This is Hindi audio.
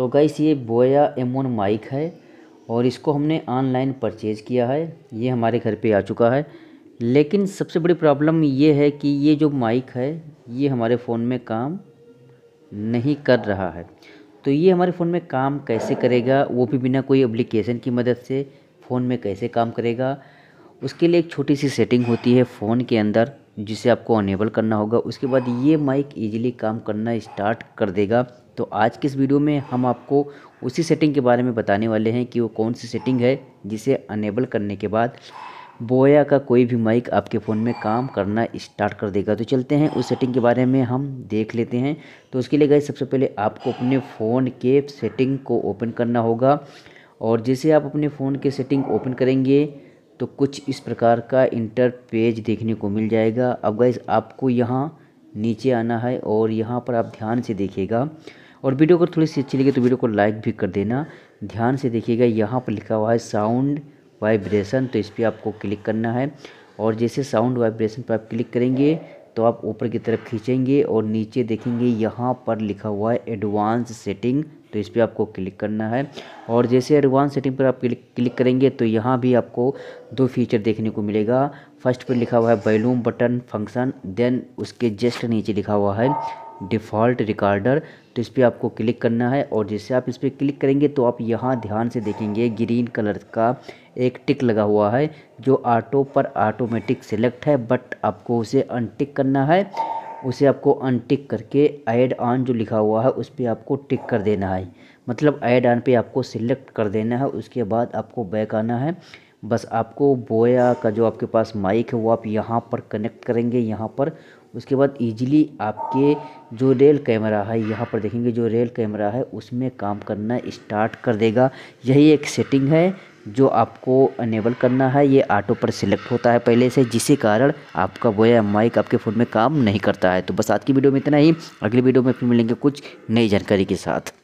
तो गैस ये बोया एमोन माइक है और इसको हमने ऑनलाइन परचेज़ किया है ये हमारे घर पे आ चुका है लेकिन सबसे बड़ी प्रॉब्लम ये है कि ये जो माइक है ये हमारे फ़ोन में काम नहीं कर रहा है तो ये हमारे फ़ोन में काम कैसे करेगा वो भी बिना कोई एप्लीकेशन की मदद से फ़ोन में कैसे काम करेगा उसके लिए एक छोटी सी सेटिंग होती है फ़ोन के अंदर जिसे आपको अनेबल करना होगा उसके बाद ये माइक ईज़िली काम करना स्टार्ट कर देगा तो आज के इस वीडियो में हम आपको उसी सेटिंग के बारे में बताने वाले हैं कि वो कौन सी सेटिंग है जिसे अनेबल करने के बाद बोया का कोई भी माइक आपके फ़ोन में काम करना स्टार्ट कर देगा तो चलते हैं उस सेटिंग के बारे में हम देख लेते हैं तो उसके लिए गए सबसे पहले आपको अपने फ़ोन के सेटिंग को ओपन करना होगा और जैसे आप अपने फ़ोन के सेटिंग ओपन करेंगे तो कुछ इस प्रकार का इंटर पेज देखने को मिल जाएगा अब गैस आपको यहाँ नीचे आना है और यहाँ पर आप ध्यान से देखिएगा और वीडियो अगर थोड़ी सी अच्छी लगी तो वीडियो को लाइक भी कर देना ध्यान से देखिएगा यहाँ पर लिखा हुआ है साउंड वाइब्रेशन तो इस पर आपको क्लिक करना है और जैसे साउंड वाइब्रेशन पर आप क्लिक करेंगे तो आप ऊपर की तरफ खींचेंगे और नीचे देखेंगे यहाँ पर लिखा हुआ है एडवांस सेटिंग तो इस पर आपको क्लिक करना है और जैसे एडवांस सेटिंग पर आप क्लिक क्लिक करेंगे तो यहाँ भी आपको दो फीचर देखने को मिलेगा फर्स्ट पर लिखा हुआ है बैलूम बटन फंक्शन देन उसके जस्ट नीचे लिखा हुआ है डिफ़ॉल्ट रिकॉर्डर तो इस पर आपको क्लिक करना है और जैसे आप इस पर क्लिक करेंगे तो आप यहाँ ध्यान से देखेंगे ग्रीन कलर का एक टिक लगा हुआ है जो ऑटो पर ऑटोमेटिक सेलेक्ट है बट आपको उसे अनटिक करना है उसे आपको अनटिक करके ऐड ऑन जो लिखा हुआ है उस पर आपको टिक कर देना है मतलब ऐड ऑन पे आपको सिलेक्ट कर देना है उसके बाद आपको बैक आना है बस आपको बोया का जो आपके पास माइक है वो आप यहाँ पर कनेक्ट करेंगे यहाँ पर उसके बाद इजीली आपके जो रेल कैमरा है यहाँ पर देखेंगे जो रेल कैमरा है उसमें काम करना स्टार्ट कर देगा यही एक सेटिंग है जो आपको अनेबल करना है ये ऑटो पर सिलेक्ट होता है पहले से जिसके कारण आपका या माइक आपके फ़ोन में काम नहीं करता है तो बस आज की वीडियो में इतना ही अगली वीडियो में फिर मिलेंगे कुछ नई जानकारी के साथ